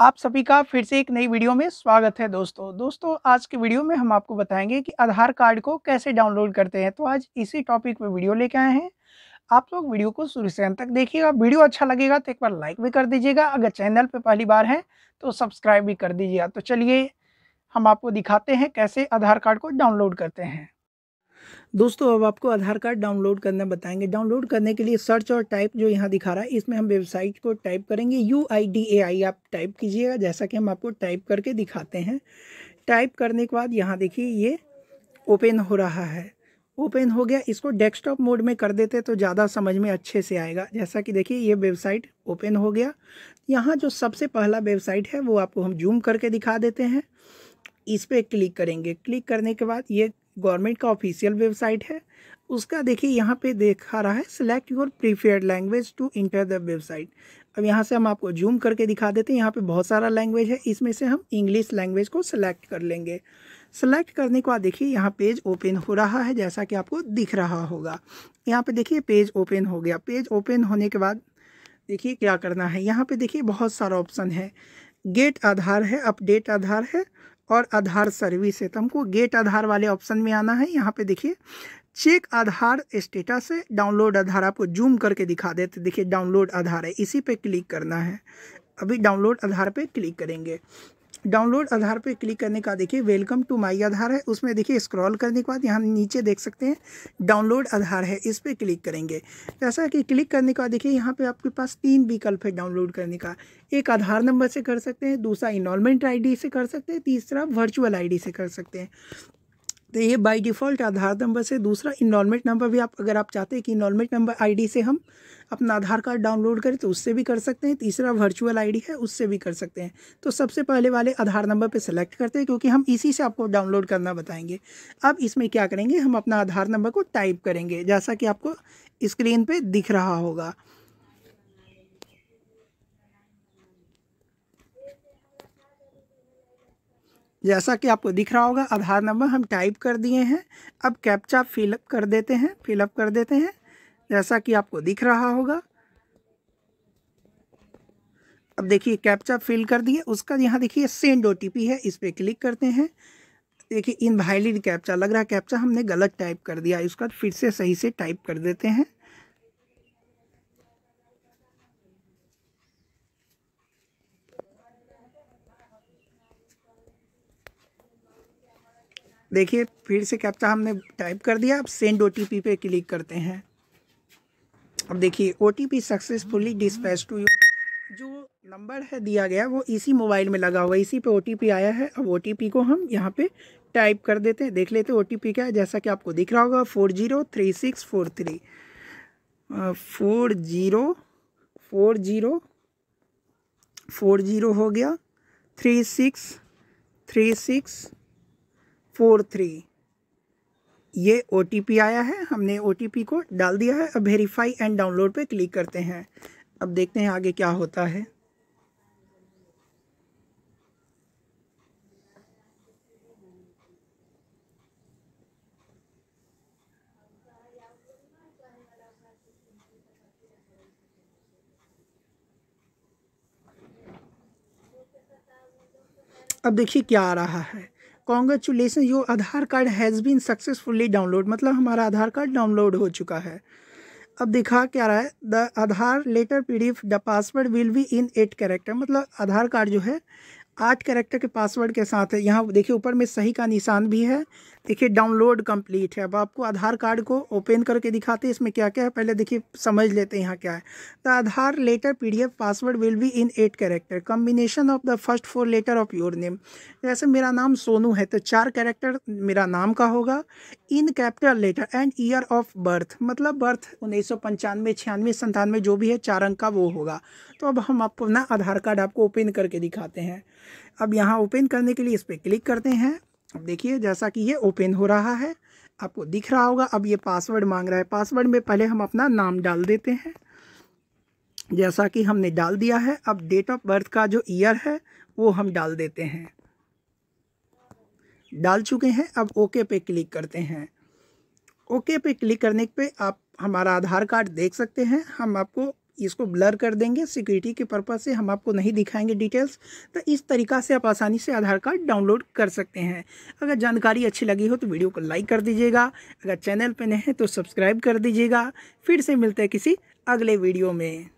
आप सभी का फिर से एक नई वीडियो में स्वागत है दोस्तों दोस्तों आज के वीडियो में हम आपको बताएंगे कि आधार कार्ड को कैसे डाउनलोड करते हैं तो आज इसी टॉपिक पे वीडियो लेके आए हैं आप लोग वीडियो को शुरू से अंत तक देखिएगा वीडियो अच्छा लगेगा तो एक बार लाइक भी कर दीजिएगा अगर चैनल पर पहली बार है तो सब्सक्राइब भी कर दीजिएगा तो चलिए हम आपको दिखाते हैं कैसे आधार कार्ड को डाउनलोड करते हैं दोस्तों अब आपको आधार कार्ड डाउनलोड करना बताएंगे डाउनलोड करने के लिए सर्च और टाइप जो यहाँ दिखा रहा है इसमें हम वेबसाइट को टाइप करेंगे यू आई डी ए आई आप टाइप कीजिएगा जैसा कि हम आपको टाइप करके दिखाते हैं टाइप करने के बाद यहाँ देखिए ये ओपन हो रहा है ओपन हो गया इसको डेस्कटॉप मोड में कर देते तो ज़्यादा समझ में अच्छे से आएगा जैसा कि देखिए ये वेबसाइट ओपन हो गया यहाँ जो सबसे पहला वेबसाइट है वो आपको हम जूम करके दिखा देते हैं इस पर क्लिक करेंगे क्लिक करने के बाद ये गवर्नमेंट का ऑफिशियल वेबसाइट है उसका देखिए यहाँ पे देखा रहा है select your prefer language to enter the website अब यहाँ से हम आपको जूम करके दिखा देते हैं यहाँ पे बहुत सारा लैंग्वेज है इसमें से हम इंग्लिश लैंग्वेज को सिलेक्ट कर लेंगे सेलेक्ट करने के बाद देखिए यहाँ पेज ओपन हो रहा है जैसा कि आपको दिख रहा होगा यहाँ पर देखिए पेज ओपन हो गया पेज ओपन होने के बाद देखिए क्या करना है यहाँ पर देखिए बहुत सारा ऑप्शन है गेट आधार है अपडेट आधार है और आधार सर्विस है तो हमको गेट आधार वाले ऑप्शन में आना है यहाँ पे देखिए चेक आधार स्टेटस है डाउनलोड आधार आपको जूम करके दिखा देते देखिए डाउनलोड आधार है इसी पे क्लिक करना है अभी डाउनलोड आधार पे क्लिक करेंगे डाउनलोड आधार पे क्लिक करने का देखिए वेलकम टू माई आधार है उसमें देखिए स्क्रॉल करने के बाद यहाँ नीचे देख सकते हैं डाउनलोड आधार है इस पर क्लिक करेंगे जैसा कि क्लिक करने का देखिए यहाँ पे आपके पास तीन विकल्प है डाउनलोड करने का एक आधार नंबर से कर सकते हैं दूसरा इनॉलमेंट आईडी से कर सकते हैं तीसरा वर्चुअल आईडी से कर सकते हैं तो ये बाय डिफ़ॉल्ट आधार नंबर से दूसरा इनमेट नंबर भी आप अगर आप चाहते हैं कि इनमेट नंबर आईडी से हम अपना आधार कार्ड डाउनलोड करें तो उससे भी कर सकते हैं तीसरा वर्चुअल आईडी है उससे भी कर सकते हैं तो सबसे पहले वाले आधार नंबर पे सेलेक्ट करते हैं क्योंकि हम इसी से आपको डाउनलोड करना बताएंगे अब इसमें क्या करेंगे हम अपना आधार नंबर को टाइप करेंगे जैसा कि आपको स्क्रीन पर दिख रहा होगा जैसा कि आपको दिख रहा होगा आधार नंबर हम टाइप कर दिए हैं अब कैप्चा फिलअप कर देते हैं फिलअप कर देते हैं जैसा कि आपको दिख रहा होगा अब देखिए कैप्चा फिल कर दिए उसका यहाँ देखिए सेंड ओ है इस पर क्लिक करते हैं देखिए इन वैलिड कैप्चा लग रहा है कैप्चा हमने गलत टाइप कर दिया इसका फिर से सही से टाइप कर देते हैं देखिए फिर से कैप्चा हमने टाइप कर दिया अब सेंड ओ पे क्लिक करते हैं अब देखिए ओ सक्सेसफुली डिस्पैच टू यू जो नंबर है दिया गया वो इसी मोबाइल में लगा हुआ इसी पे ओ आया है अब ओ को हम यहाँ पे टाइप कर देते हैं देख लेते हैं ओ क्या है जैसा कि आपको दिख रहा होगा four zero three six four three four zero four zero four zero हो गया three six three six four three ये ओ आया है हमने ओ को डाल दिया है अब वेरीफाई एंड डाउनलोड पे क्लिक करते हैं अब देखते हैं आगे क्या होता है अब देखिए क्या आ रहा है congratulation your Aadhaar card has been successfully download मतलब हमारा आधार कार्ड डाउनलोड हो चुका है अब दिखा क्या रहा है the Aadhaar letter P D F the password will be in eight character मतलब आधार कार्ड जो है आठ कैरेक्टर के पासवर्ड के साथ है यहाँ देखिए ऊपर में सही का निशान भी है देखिए डाउनलोड कंप्लीट है अब आपको आधार कार्ड को ओपन करके दिखाते हैं इसमें क्या क्या है पहले देखिए समझ लेते हैं यहाँ क्या है the Aadhaar letter PDF password will be in eight character combination of the first four letter of your name जैसे मेरा नाम सोनू है तो चार कैरेक्टर मेरा नाम का होगा in capital letter and year of birth मतलब बर्थ उन्नीस सौ पंचानवे छियानवे जो भी है चार अंक का वो होगा तो अब हम आपको ना आधार कार्ड आपको ओपन करके दिखाते हैं अब यहाँ ओपन करने के लिए इस पर क्लिक करते हैं अब देखिए जैसा कि ये ओपन हो रहा है आपको दिख रहा होगा अब ये पासवर्ड मांग रहा है पासवर्ड में पहले हम अपना नाम डाल देते हैं जैसा कि हमने डाल दिया है अब डेट ऑफ बर्थ का जो ईयर है वो हम डाल देते हैं डाल चुके हैं अब ओके पे क्लिक करते हैं ओके पे क्लिक करने पे आप हमारा आधार कार्ड देख सकते हैं हम आपको इसको ब्लर कर देंगे सिक्योरिटी के पर्पज़ से हम आपको नहीं दिखाएंगे डिटेल्स तो इस तरीका से आप आसानी से आधार कार्ड डाउनलोड कर सकते हैं अगर जानकारी अच्छी लगी हो तो वीडियो को लाइक कर दीजिएगा अगर चैनल पर नहीं है तो सब्सक्राइब कर दीजिएगा फिर से मिलते हैं किसी अगले वीडियो में